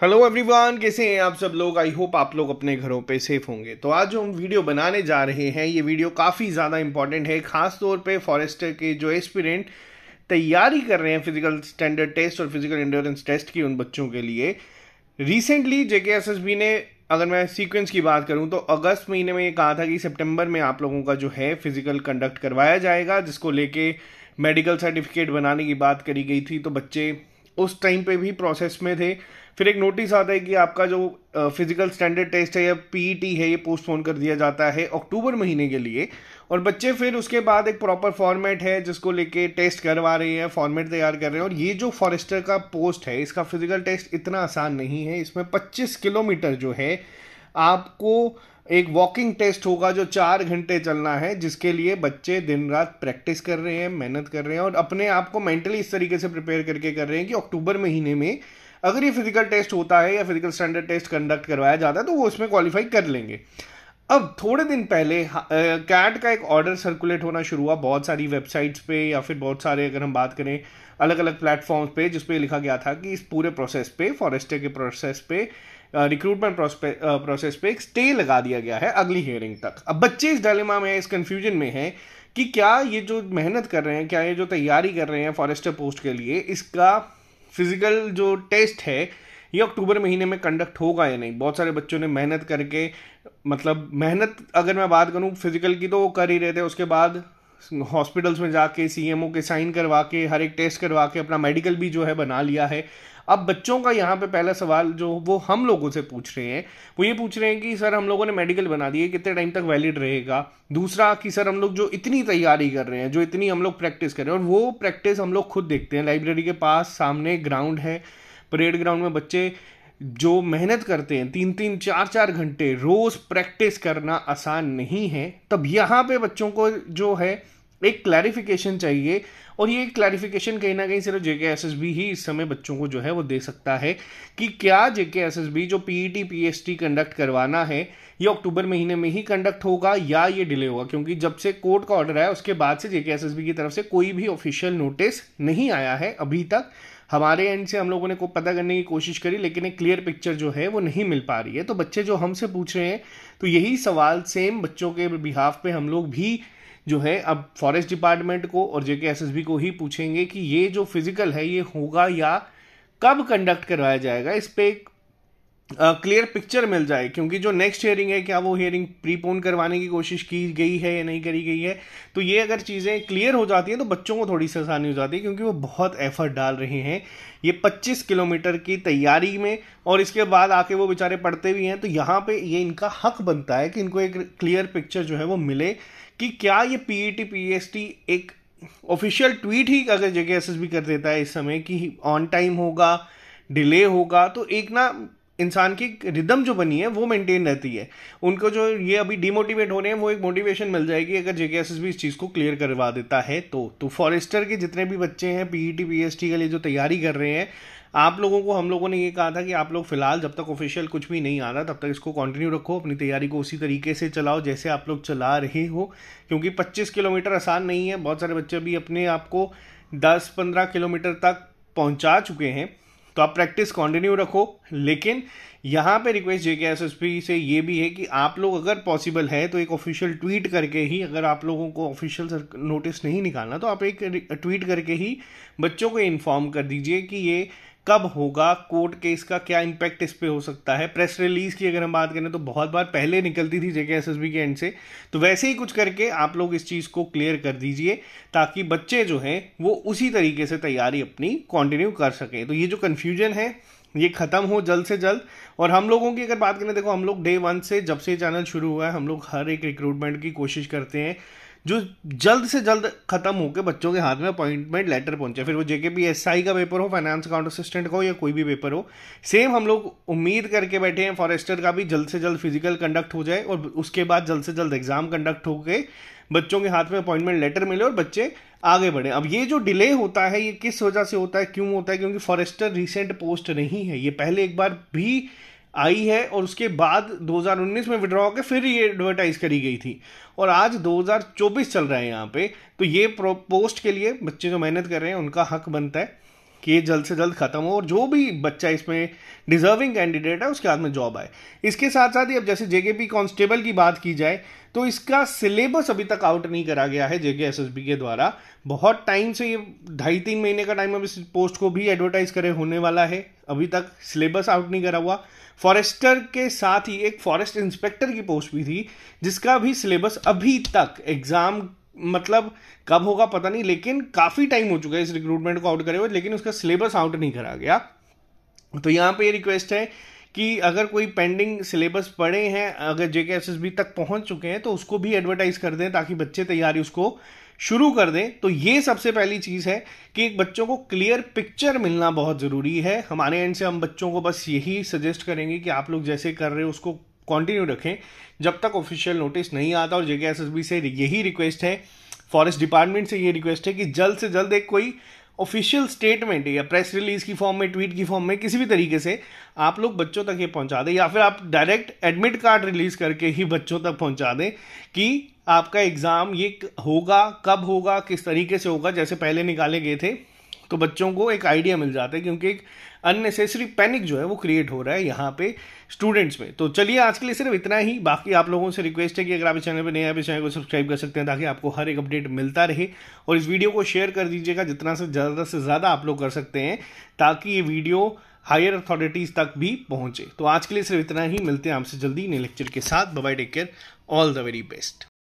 hello everyone कैसे हैं आप सब लोग आई होप आप लोग अपने घरों पे सेफ होंगे तो आज जो हम वीडियो बनाने जा रहे हैं ये वीडियो काफ़ी ज़्यादा इंपॉर्टेंट है खास तौर पे फॉरेस्टर के जो एस्पिरेंट तैयारी कर रहे हैं फिजिकल स्टैंडर्ड टेस्ट और फिजिकल इंडोरेंस टेस्ट की उन बच्चों के लिए रिसेंटली जेके ने अगर मैं सीक्वेंस की बात करूं तो अगस्त महीने में ये कहा था कि सितंबर में आप लोगों का जो है फिजिकल कंडक्ट करवाया जाएगा जिसको लेके मेडिकल सर्टिफिकेट बनाने की बात करी गई थी तो बच्चे उस टाइम पे भी प्रोसेस में थे फिर एक नोटिस आता है कि आपका जो फिजिकल स्टैंडर्ड टेस्ट है या पीईटी e है ये पोस्टपोन कर दिया जाता है अक्टूबर महीने के लिए और बच्चे फिर उसके बाद एक प्रॉपर फॉर्मेट है जिसको लेके टेस्ट करवा रहे हैं फॉर्मेट तैयार कर रहे हैं और ये जो फॉरेस्टर का पोस्ट है इसका फिजिकल टेस्ट इतना आसान नहीं है इसमें पच्चीस किलोमीटर जो है आपको एक वॉकिंग टेस्ट होगा जो चार घंटे चलना है जिसके लिए बच्चे दिन रात प्रैक्टिस कर रहे हैं मेहनत कर रहे हैं और अपने आप को मेंटली इस तरीके से प्रिपेयर करके कर रहे हैं कि अक्टूबर महीने में अगर ये फिजिकल टेस्ट होता है या फिजिकल स्टैंडर्ड टेस्ट कंडक्ट करवाया जाता है तो वो उसमें क्वालिफाई कर लेंगे अब थोड़े दिन पहले कैट का एक ऑर्डर सर्कुलेट होना शुरू हुआ बहुत सारी वेबसाइट्स पे या फिर बहुत सारे अगर हम बात करें अलग अलग प्लेटफॉर्म्स पे जिस पे लिखा गया था कि इस पूरे प्रोसेस पे फॉरेस्टर के प्रोसेस पे रिक्रूटमेंट प्रोसेस पे एक स्टे लगा दिया गया है अगली हियरिंग तक अब बच्चे इस डायलेमा में इस कन्फ्यूजन में हैं कि क्या ये जो मेहनत कर रहे हैं क्या ये जो तैयारी कर रहे हैं फॉरेस्टर पोस्ट के लिए इसका फिजिकल जो टेस्ट है ये अक्टूबर महीने में कंडक्ट होगा या नहीं बहुत सारे बच्चों ने मेहनत करके मतलब मेहनत अगर मैं बात करूँ फिजिकल की तो वो कर ही रहे थे उसके बाद हॉस्पिटल्स में जाके सीएमओ के साइन करवा के हर एक टेस्ट करवा के अपना मेडिकल भी जो है बना लिया है अब बच्चों का यहाँ पे पहला सवाल जो वो हम लोगों से पूछ रहे हैं वो ये पूछ रहे हैं कि सर हम लोगों ने मेडिकल बना दिए कितने टाइम तक वैलिड रहेगा दूसरा कि सर हम लोग जो इतनी तैयारी कर रहे हैं जो इतनी हम लोग प्रैक्टिस कर रहे हैं और वो प्रैक्टिस हम लोग खुद देखते हैं लाइब्रेरी के पास सामने ग्राउंड है परेड ग्राउंड में बच्चे जो मेहनत करते हैं तीन तीन चार चार घंटे रोज़ प्रैक्टिस करना आसान नहीं है तब यहाँ पे बच्चों को जो है एक क्लैरिफिकेशन चाहिए और ये क्लैरिफिकेशन कहीं ना कहीं सिर्फ जेके एस एस बी ही इस समय बच्चों को जो है वो दे सकता है कि क्या जेके एस एस बी जो P E P S T T P S T conduct करवाना है ये अक्टूबर महीने में ही कंडक्ट होगा या ये डिले होगा क्योंकि जब से कोर्ट का ऑर्डर आया उसके बाद से जेके एस एस बी की तरफ से कोई भी ऑफिशियल नोटिस नहीं आया है अभी तक हमारे एंड से हम लोगों ने को पता करने की कोशिश करी लेकिन एक क्लियर पिक्चर जो है वो नहीं मिल पा रही है तो बच्चे जो हमसे पूछ रहे हैं तो यही सवाल सेम बच्चों के बिहाफ पे हम लोग भी जो है अब फॉरेस्ट डिपार्टमेंट को और जेके एस को ही पूछेंगे कि ये जो फिजिकल है ये होगा या कब कंडक्ट करवाया जाएगा इस पर एक क्लियर uh, पिक्चर मिल जाए क्योंकि जो नेक्स्ट हियरिंग है क्या वो हियरिंग प्रीपोन करवाने की कोशिश की गई है या नहीं करी गई है तो ये अगर चीज़ें क्लियर हो जाती हैं तो बच्चों को थोड़ी सी आसानी हो जाती है क्योंकि वो बहुत एफर्ट डाल रहे हैं ये 25 किलोमीटर की तैयारी में और इसके बाद आके वो बेचारे पढ़ते भी हैं तो यहाँ पर ये इनका हक बनता है कि इनको एक क्लियर पिक्चर जो है वो मिले कि क्या ये P E T P S T एक ऑफिशियल ट्वीट ही अगर जगह एस एस बी कर देता है इस समय कि ऑन टाइम होगा डिले होगा तो एक ना इंसान की रिदम जो बनी है वो मेंटेन रहती है उनको जो ये अभी डिमोटिवेट हो रहे हैं वो एक मोटिवेशन मिल जाएगी अगर जेके एस भी इस चीज़ को क्लियर करवा देता है तो तो फॉरेस्टर के जितने भी बच्चे हैं पीईटी पीएसटी e के लिए जो तैयारी कर रहे हैं आप लोगों को हम लोगों ने ये कहा था कि आप लोग फिलहाल जब तक ऑफिशियल कुछ भी नहीं आ रहा तब तक इसको कंटिन्यू रखो अपनी तैयारी को उसी तरीके से चलाओ जैसे आप लोग चला रहे हो क्योंकि 25 किलोमीटर आसान नहीं है बहुत सारे बच्चे भी अपने आप को 10-15 किलोमीटर तक पहुंचा चुके हैं तो आप प्रैक्टिस कंटिन्यू रखो लेकिन यहाँ पे रिक्वेस्ट जे के एस एस पी से ये भी है कि आप लोग अगर पॉसिबल है तो एक ऑफिशियल ट्वीट करके ही अगर आप लोगों को ऑफिशियल नोटिस नहीं निकालना तो आप एक ट्वीट करके ही बच्चों को इन्फॉर्म कर दीजिए कि ये कब होगा कोर्ट केस का क्या इम्पैक्ट इस पर हो सकता है प्रेस रिलीज की अगर हम बात करें तो बहुत बार पहले निकलती थी जेके एस के एंड से तो वैसे ही कुछ करके आप लोग इस चीज़ को क्लियर कर दीजिए ताकि बच्चे जो हैं वो उसी तरीके से तैयारी अपनी कॉन्टिन्यू कर सकें तो ये जो कन्फ्यूजन है ये ख़त्म हो जल्द से जल्द और हम लोगों की अगर बात करें देखो हम लोग डे वन से जब से चैनल शुरू हुआ है हम लोग हर एक रिक्रूटमेंट की कोशिश करते हैं जो जल्द से जल्द खत्म होकर बच्चों के हाथ में अपॉइंटमेंट लेटर पहुंचे फिर वो जेके पी एस आई का पेपर हो फाइनेंस अकाउंट असिस्टेंट का हो या कोई भी पेपर हो सेम हम लोग उम्मीद करके बैठे हैं फॉरेस्टर का भी जल्द से जल्द फिजिकल कंडक्ट हो जाए और उसके बाद जल्द से जल्द एग्जाम कंडक्ट हो के बच्चों के हाथ में अपॉइंटमेंट लेटर मिले और बच्चे आगे बढ़े अब ये जो डिले होता है ये किस वजह से होता है क्यों होता है क्योंकि फॉरेस्टर रिसेंट पोस्ट नहीं है ये पहले एक बार भी आई है और उसके बाद 2019 में विड्रॉ होकर फिर ये एडवर्टाइज करी गई थी और आज 2024 चल रहा है यहाँ पे तो ये पोस्ट के लिए बच्चे जो मेहनत कर रहे हैं उनका हक बनता है कि ये जल्द से जल्द खत्म हो और जो भी बच्चा इसमें डिजर्विंग कैंडिडेट है उसके हाथ में जॉब आए इसके साथ साथ ही अब जैसे जेकेपी कांस्टेबल की बात की जाए तो इसका सिलेबस अभी तक आउट नहीं करा गया है जेके एस के द्वारा बहुत टाइम से ये ढाई तीन महीने का टाइम अब इस पोस्ट को भी एडवर्टाइज करे होने वाला है अभी तक सिलेबस आउट नहीं करा हुआ फॉरेस्टर के साथ ही एक फॉरेस्ट इंस्पेक्टर की पोस्ट भी थी जिसका भी सिलेबस अभी तक एग्जाम मतलब कब होगा पता नहीं लेकिन काफ़ी टाइम हो चुका है इस रिक्रूटमेंट को आउट करे हुए लेकिन उसका सिलेबस आउट नहीं करा गया तो यहाँ पे ये रिक्वेस्ट है कि अगर कोई पेंडिंग सिलेबस पड़े हैं अगर जेके एस एस बी तक पहुंच चुके हैं तो उसको भी एडवर्टाइज कर दें ताकि बच्चे तैयारी उसको शुरू कर दें तो ये सबसे पहली चीज़ है कि एक बच्चों को क्लियर पिक्चर मिलना बहुत ज़रूरी है हमारे एंड से हम बच्चों को बस यही सजेस्ट करेंगे कि आप लोग जैसे कर रहे हो उसको कंटिन्यू रखें जब तक ऑफिशियल नोटिस नहीं आता और जेके से यही रिक्वेस्ट है फॉरेस्ट डिपार्टमेंट से ये रिक्वेस्ट है कि जल्द से जल्द एक कोई ऑफिशियल स्टेटमेंट या प्रेस रिलीज की फॉर्म में ट्वीट की फॉर्म में किसी भी तरीके से आप लोग बच्चों तक ये पहुंचा दें या फिर आप डायरेक्ट एडमिट कार्ड रिलीज करके ही बच्चों तक पहुंचा दें कि आपका एग्ज़ाम ये होगा कब होगा किस तरीके से होगा जैसे पहले निकाले गए थे तो बच्चों को एक आइडिया मिल जाता है क्योंकि एक अननेसेसरी पैनिक जो है वो क्रिएट हो रहा है यहाँ पे स्टूडेंट्स में तो चलिए आज के लिए सिर्फ इतना ही बाकी आप लोगों से रिक्वेस्ट है कि अगर आप इस चैनल पर नया हैं इस चैनल को सब्सक्राइब कर सकते हैं ताकि आपको हर एक अपडेट मिलता रहे और इस वीडियो को शेयर कर दीजिएगा जितना से ज़्यादा से ज़्यादा आप लोग कर सकते हैं ताकि ये वीडियो हायर अथॉरिटीज़ तक भी पहुँचे तो आज के लिए सिर्फ इतना ही मिलते हैं आपसे जल्दी नए लेक्चर के साथ bye bye take care all the very best